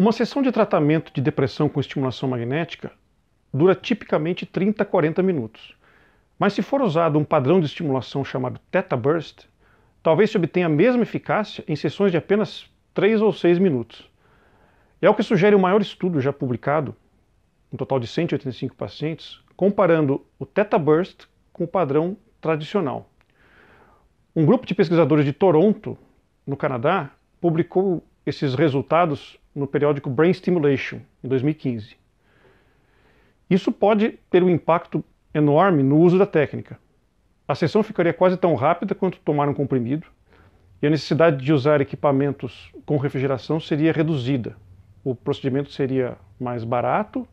Uma sessão de tratamento de depressão com estimulação magnética dura tipicamente 30 a 40 minutos. Mas se for usado um padrão de estimulação chamado Theta Burst, talvez se obtenha a mesma eficácia em sessões de apenas 3 ou 6 minutos. É o que sugere o maior estudo já publicado, um total de 185 pacientes, comparando o Theta Burst com o padrão tradicional. Um grupo de pesquisadores de Toronto, no Canadá, publicou esses resultados no periódico Brain Stimulation, em 2015. Isso pode ter um impacto enorme no uso da técnica. A sessão ficaria quase tão rápida quanto tomar um comprimido, e a necessidade de usar equipamentos com refrigeração seria reduzida. O procedimento seria mais barato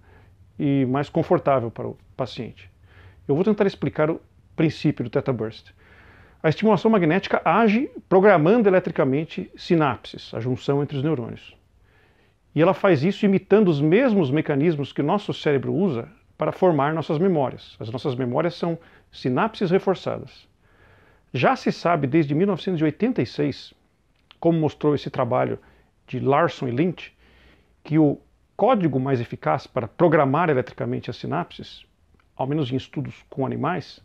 e mais confortável para o paciente. Eu vou tentar explicar o princípio do Theta Burst. A estimulação magnética age programando eletricamente sinapses, a junção entre os neurônios. E ela faz isso imitando os mesmos mecanismos que o nosso cérebro usa para formar nossas memórias. As nossas memórias são sinapses reforçadas. Já se sabe desde 1986, como mostrou esse trabalho de Larson e Lynch, que o código mais eficaz para programar eletricamente as sinapses, ao menos em estudos com animais,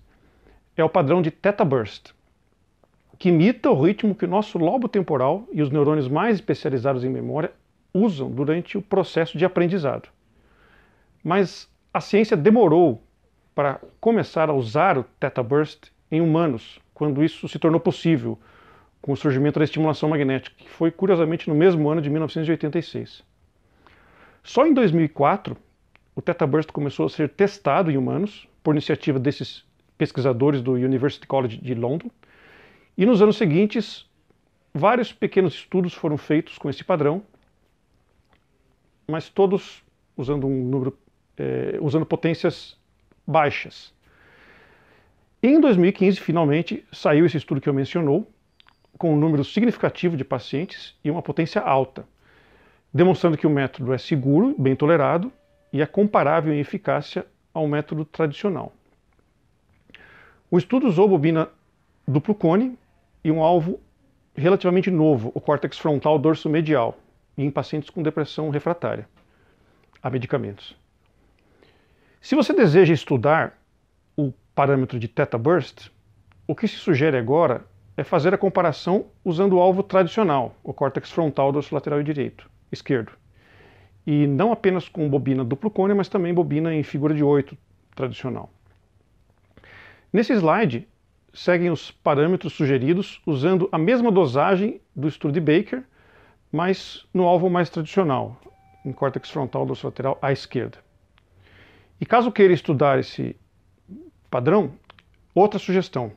é o padrão de theta burst que imita o ritmo que o nosso lobo temporal e os neurônios mais especializados em memória usam durante o processo de aprendizado. Mas a ciência demorou para começar a usar o Theta Burst em humanos, quando isso se tornou possível com o surgimento da estimulação magnética, que foi curiosamente no mesmo ano de 1986. Só em 2004, o Theta Burst começou a ser testado em humanos por iniciativa desses pesquisadores do University College de London e nos anos seguintes, vários pequenos estudos foram feitos com esse padrão, mas todos usando um número, eh, usando potências baixas. Em 2015, finalmente, saiu esse estudo que eu mencionou, com um número significativo de pacientes e uma potência alta, demonstrando que o método é seguro, bem tolerado e é comparável em eficácia ao método tradicional. O estudo usou bobina duplo cone e um alvo relativamente novo, o córtex frontal dorso medial, em pacientes com depressão refratária a medicamentos. Se você deseja estudar o parâmetro de teta burst, o que se sugere agora é fazer a comparação usando o alvo tradicional, o córtex frontal dorso lateral direito, esquerdo. E não apenas com bobina duplo cone, mas também bobina em figura de 8 tradicional. Nesse slide, seguem os parâmetros sugeridos usando a mesma dosagem do Baker, mas no alvo mais tradicional, em córtex frontal lateral à esquerda. E caso queira estudar esse padrão, outra sugestão.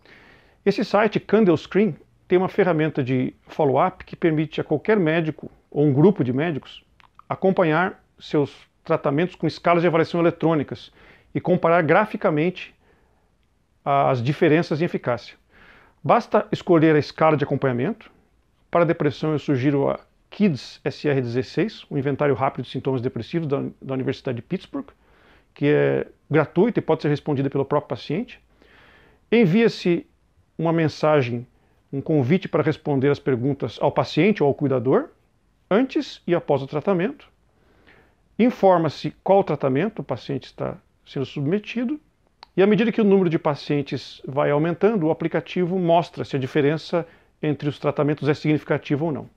Esse site Candle Screen tem uma ferramenta de follow-up que permite a qualquer médico ou um grupo de médicos acompanhar seus tratamentos com escalas de avaliação eletrônicas e comparar graficamente as diferenças em eficácia. Basta escolher a escala de acompanhamento. Para depressão, eu sugiro a KIDS SR16, o inventário rápido de sintomas depressivos da, da Universidade de Pittsburgh, que é gratuita e pode ser respondida pelo próprio paciente. Envia-se uma mensagem, um convite para responder as perguntas ao paciente ou ao cuidador, antes e após o tratamento. Informa-se qual tratamento o paciente está sendo submetido e à medida que o número de pacientes vai aumentando, o aplicativo mostra se a diferença entre os tratamentos é significativa ou não.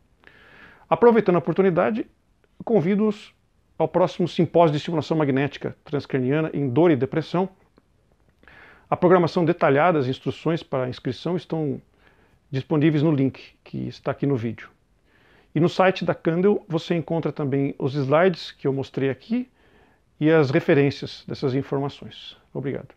Aproveitando a oportunidade, convido-os ao próximo simpósio de estimulação magnética transcraniana em dor e depressão. A programação detalhada, as instruções para a inscrição estão disponíveis no link que está aqui no vídeo. E no site da Candle você encontra também os slides que eu mostrei aqui e as referências dessas informações. Obrigado.